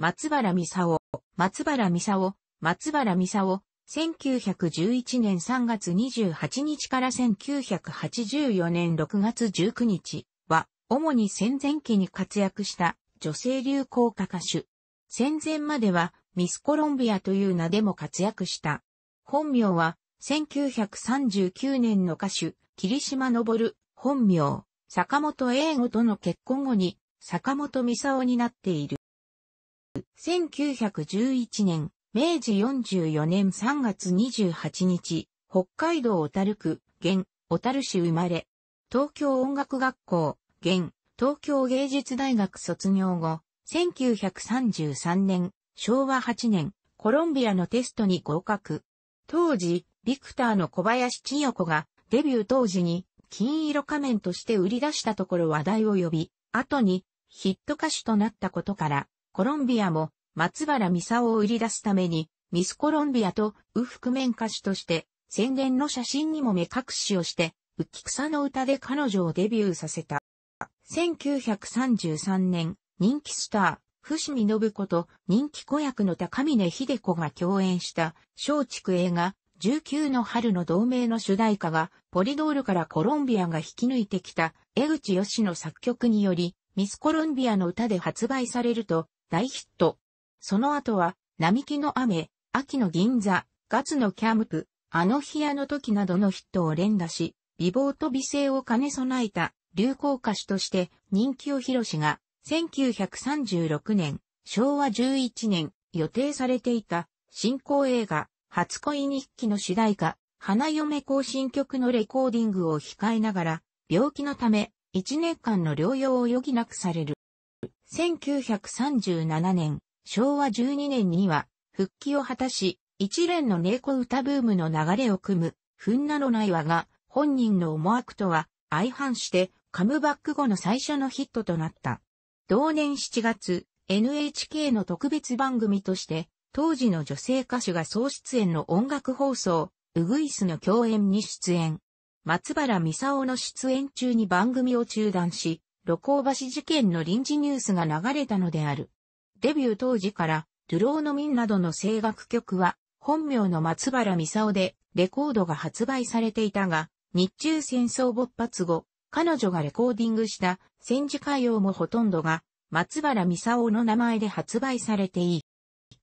松原美沙松原美沙松原美沙1911年3月28日から1984年6月19日は、主に戦前期に活躍した女性流行歌歌手。戦前まではミスコロンビアという名でも活躍した。本名は、1939年の歌手、霧島昇、本名、坂本英語との結婚後に、坂本美沙夫になっている。1911年、明治44年3月28日、北海道小樽区、現、小樽市生まれ。東京音楽学校、現、東京芸術大学卒業後、1933年、昭和8年、コロンビアのテストに合格。当時、ビクターの小林千代子が、デビュー当時に、金色仮面として売り出したところ話題を呼び、後に、ヒット歌手となったことから、コロンビアも松原美沙を売り出すために、ミスコロンビアと右覆面歌手として、宣伝の写真にも目隠しをして、浮き草の歌で彼女をデビューさせた。1933年、人気スター、伏見信子と人気子役の高峰秀子が共演した松竹映画19の春の同盟の主題歌がポリドールからコロンビアが引き抜いてきた江口義の作曲によりミスコロンビアの歌で発売されると大ヒット。その後は、並木の雨、秋の銀座、月のキャンプ、あの日あの時などのヒットを連打し、美貌と美声を兼ね備えた流行歌手として人気を広しが、1936年、昭和11年、予定されていた新興映画、初恋日記の主題歌、花嫁行進曲のレコーディングを控えながら、病気のため、1年間の療養を余儀なくされる。1937年、昭和12年には復帰を果たし、一連の猫歌ブームの流れを組む、ふんなのないわが、本人の思惑とは相反して、カムバック後の最初のヒットとなった。同年7月、NHK の特別番組として、当時の女性歌手が総出演の音楽放送、ウグイスの共演に出演。松原美沙夫の出演中に番組を中断し、路行橋事件の臨時ニュースが流れたのである。デビュー当時から、ドゥローの民などの声楽曲は、本名の松原美沙で、レコードが発売されていたが、日中戦争勃発後、彼女がレコーディングした戦時歌謡もほとんどが、松原美沙の名前で発売されていい。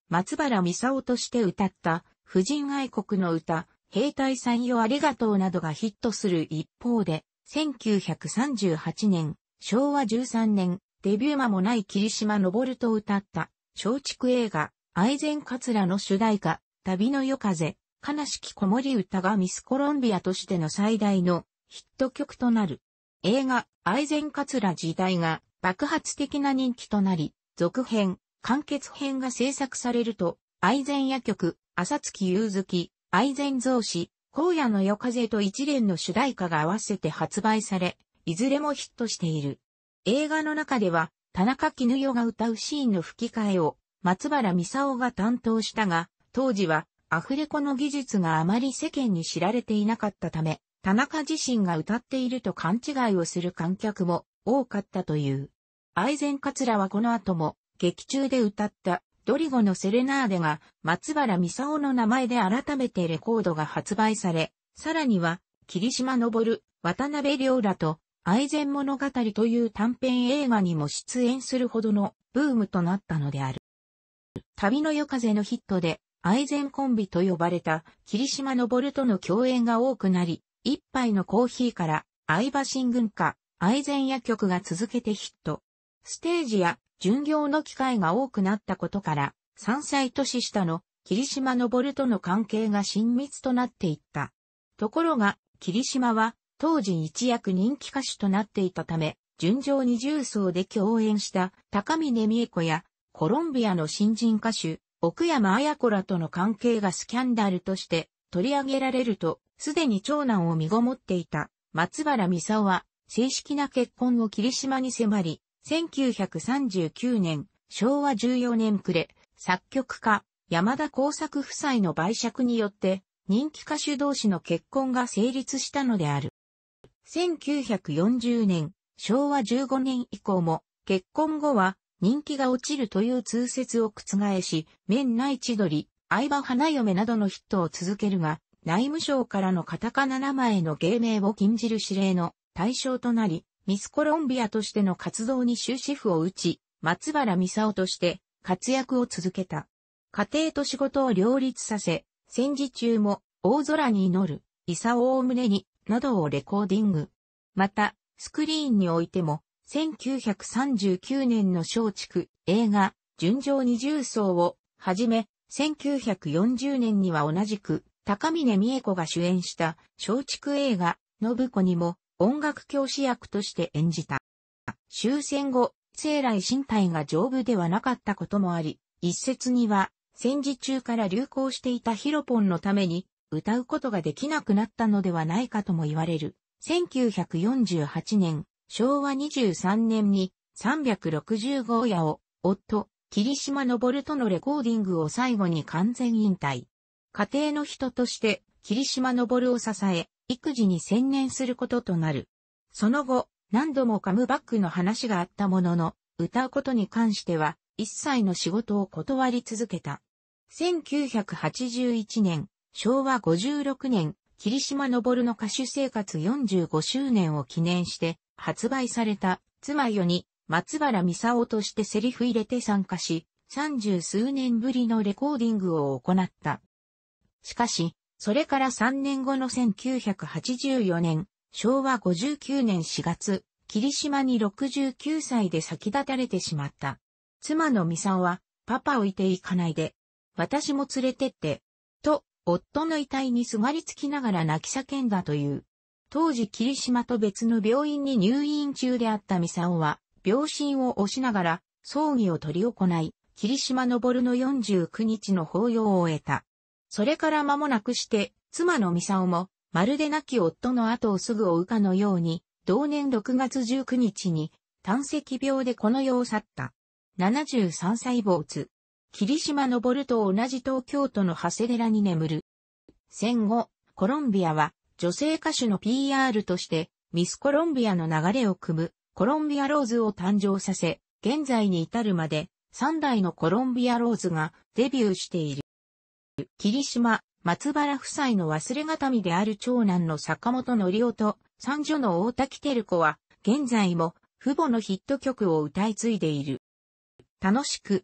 松原美沙として歌った、婦人愛国の歌、兵隊さんよありがとうなどがヒットする一方で、1938年、昭和13年、デビュー間もない霧島昇と歌った、松竹映画、愛禅桂の主題歌、旅の夜風、悲しき子守歌がミスコロンビアとしての最大のヒット曲となる。映画、愛禅桂時代が爆発的な人気となり、続編、完結編が制作されると、愛禅夜曲、朝月夕月、愛禅増子、荒野の夜風と一連の主題歌が合わせて発売され、いずれもヒットしている。映画の中では、田中絹代が歌うシーンの吹き替えを、松原美夫が担当したが、当時は、アフレコの技術があまり世間に知られていなかったため、田中自身が歌っていると勘違いをする観客も多かったという。愛禅ラはこの後も、劇中で歌った、ドリゴのセレナーデが、松原美夫の名前で改めてレコードが発売され、さらには、霧島昇、渡辺良らと、愛禅物語という短編映画にも出演するほどのブームとなったのである。旅の夜風のヒットで、愛禅コンビと呼ばれた霧島昇との共演が多くなり、一杯のコーヒーから相場新軍歌、愛禅夜曲が続けてヒット。ステージや巡業の機会が多くなったことから、3歳年下の霧島昇との関係が親密となっていった。ところが、霧島は当時一躍人気歌手となっていたため、順調に重奏で共演した高峰美恵子やコロンビアの新人歌手、奥山綾子らとの関係がスキャンダルとして取り上げられると、すでに長男を身ごもっていた松原美沙は正式な結婚を霧島に迫り、1939年、昭和14年暮れ、作曲家、山田耕作夫妻の売借によって、人気歌手同士の結婚が成立したのである。1940年、昭和15年以降も、結婚後は人気が落ちるという通説を覆し、面内千鳥、相葉花嫁などのヒットを続けるが、内務省からのカタカナ名前の芸名を禁じる指令の対象となり、ミスコロンビアとしての活動に終止符を打ち、松原美沙夫として活躍を続けた。家庭と仕事を両立させ、戦時中も大空に祈る、伊佐を胸になどをレコーディング。また、スクリーンにおいても、1939年の松竹映画、純情二重奏をはじめ、1940年には同じく、高峰美恵子が主演した松竹映画、信子にも音楽教師役として演じた。終戦後、生来身体が丈夫ではなかったこともあり、一説には戦時中から流行していたヒロポンのために歌うことができなくなったのではないかとも言われる。1948年、昭和23年に3 6 5号屋を夫、霧島昇とのレコーディングを最後に完全引退。家庭の人として霧島昇を支え、育児に専念することとなる。その後、何度もカムバックの話があったものの、歌うことに関しては、一切の仕事を断り続けた。1981年、昭和56年、霧島昇の歌手生活45周年を記念して発売された妻よに松原美沙夫としてセリフ入れて参加し、三十数年ぶりのレコーディングを行った。しかし、それから3年後の1984年、昭和59年4月、霧島に69歳で先立たれてしまった。妻の美沙夫は、パパ置いていかないで、私も連れてって、夫の遺体にすがりつきながら泣き叫んだという。当時霧島と別の病院に入院中であったミサオは、病心を押しながら、葬儀を取り行い、霧島昇の49日の法要を終えた。それから間もなくして、妻のミサオも、まるで亡き夫の後をすぐ追うかのように、同年6月19日に、胆石病でこの世を去った。73歳没。霧島昇と同じ東京都の長谷寺に眠る。戦後、コロンビアは女性歌手の PR としてミスコロンビアの流れを組むコロンビアローズを誕生させ、現在に至るまで3代のコロンビアローズがデビューしている。霧島、松原夫妻の忘れがたみである長男の坂本則夫と三女の大滝照子は現在も父母のヒット曲を歌い継いでいる。楽しく、